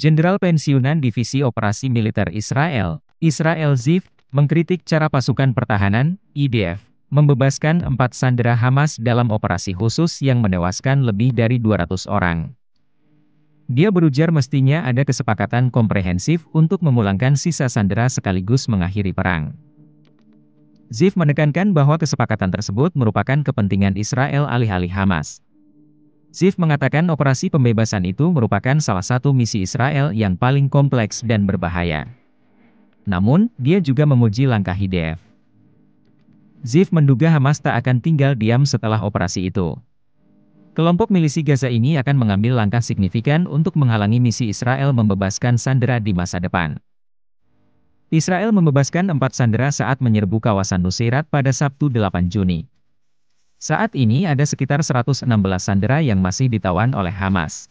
Jenderal Pensiunan Divisi Operasi Militer Israel, Israel Ziv, mengkritik cara pasukan pertahanan, IDF, membebaskan empat sandera Hamas dalam operasi khusus yang menewaskan lebih dari 200 orang. Dia berujar mestinya ada kesepakatan komprehensif untuk memulangkan sisa sandera sekaligus mengakhiri perang. Ziv menekankan bahwa kesepakatan tersebut merupakan kepentingan Israel alih-alih Hamas. Ziv mengatakan operasi pembebasan itu merupakan salah satu misi Israel yang paling kompleks dan berbahaya. Namun, dia juga memuji langkah IDF. Ziv menduga Hamas tak akan tinggal diam setelah operasi itu. Kelompok milisi Gaza ini akan mengambil langkah signifikan untuk menghalangi misi Israel membebaskan sandera di masa depan. Israel membebaskan empat sandera saat menyerbu kawasan Nusirat pada Sabtu 8 Juni. Saat ini ada sekitar 116 sandera yang masih ditawan oleh Hamas.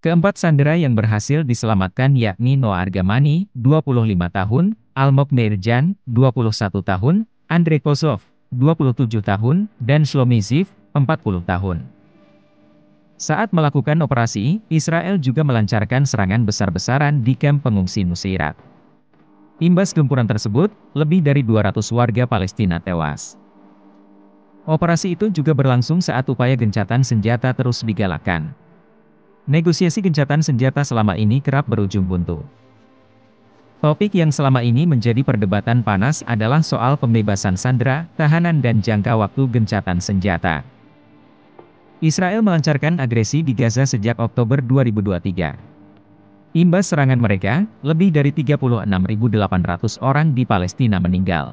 Keempat sandera yang berhasil diselamatkan yakni Noah Argamani, 25 tahun, Almok Meirjan, 21 tahun, Andrei Kosov, 27 tahun, dan Shlomi 40 tahun. Saat melakukan operasi, Israel juga melancarkan serangan besar-besaran di kamp pengungsi Nusirat. Imbas gempuran tersebut, lebih dari 200 warga Palestina tewas. Operasi itu juga berlangsung saat upaya gencatan senjata terus digalakkan. Negosiasi gencatan senjata selama ini kerap berujung buntu. Topik yang selama ini menjadi perdebatan panas adalah soal pembebasan sandera, tahanan dan jangka waktu gencatan senjata. Israel melancarkan agresi di Gaza sejak Oktober 2023. Imbas serangan mereka, lebih dari 36.800 orang di Palestina meninggal.